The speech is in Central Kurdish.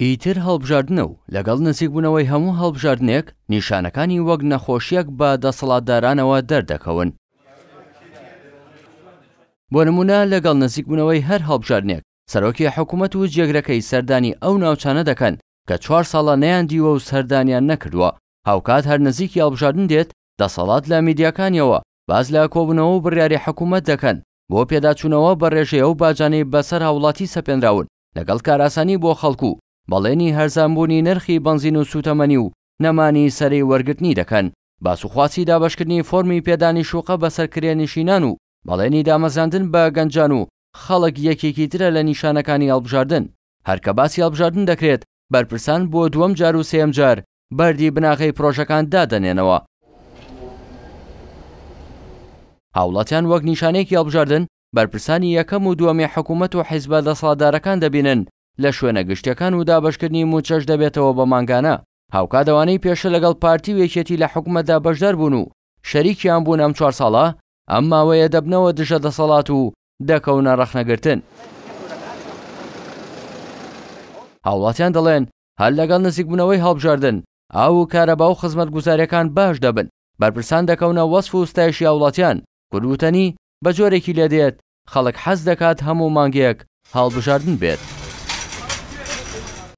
ئیتر هەڵبژاردنە و لەگەڵ نزیکبوونەوەی هەموو هەڵبژاردنێک نیشانەکانی وەک نەخۆشیەک بە دەسەڵاتدارانەوە دەردەکەون. بۆ نمونە لەگەڵ نزیکبوونەوەی هەر هەڵبژاردنێک سەرۆکی حکوومەت و جێگرەکەی سەردانی ئەو ناوچانە دەکەن کە چوار ساڵە نەیاندیوە و سەردانیان نەکردووە هاوکات هەر نزیکی هەڵبژاردن دێت دەسەڵات لە میدیاکانیەوە باز لە کۆبنەوە و بڕیاری حکوومەت دەکەن بۆ پێداچوونەوە بە ڕێژەیە و باجانەی بەسەر هاوڵاتی سەپێنراون لەگەڵ کاراسانی بۆ خەڵکو بەڵێنی هەرزانبوونی نرخی بنزین و سوتەمەنی و نەمانی سەری وەرگرتنی دەکەن باسوخواسی دابشکردنی فۆرمی پێدانی شوقە بەسەرکرێنشینان و بەڵێنی دامەزاندن بە گەنجان و خەڵک یەکێکی ترە لە نیشانەکانی هەڵبژاردن هەرکە باسی هەڵبژاردن دەکرێت بەرپرسان بۆ دووەم جار و سێم جار بەردی بناغی پرۆژەکان دادەنێنەوە هاوڵاتیان وەک نیشانێکی هەڵبژاردن بەرپرسانی یەکەم و دووەمی حکوومەت و حیزبە دەسەڵدارەکان دەبینن لە شوێنە گشتەکان و دابشکردنی موچەش دەبێتەوە بە مانگانە هاوکادەوانەی پێشە لەگەڵ پارتی وێکێتی لە حکومەدا بەشدەر بوون و شەریکیان بوون ئەم چوار ساڵە ئەم ماوەیە دەبنەوە دژە دەسەڵات و دەکەونە ڕەخنەگرتن هاوڵاتیان دەڵێن هەر لەگەڵ نزیکبوونەوەی هەڵبژاردن ئاو و کارەبا و خزمەت گوزارەکان باش دەبن بەرپرسان دەکەونە وەسف و ستایشی هاوڵاتیان گروتەنی بە جۆرێکی لێدێت خەڵک حەز دەکات هەموو مانگەیەک هەڵبژاردن بێت.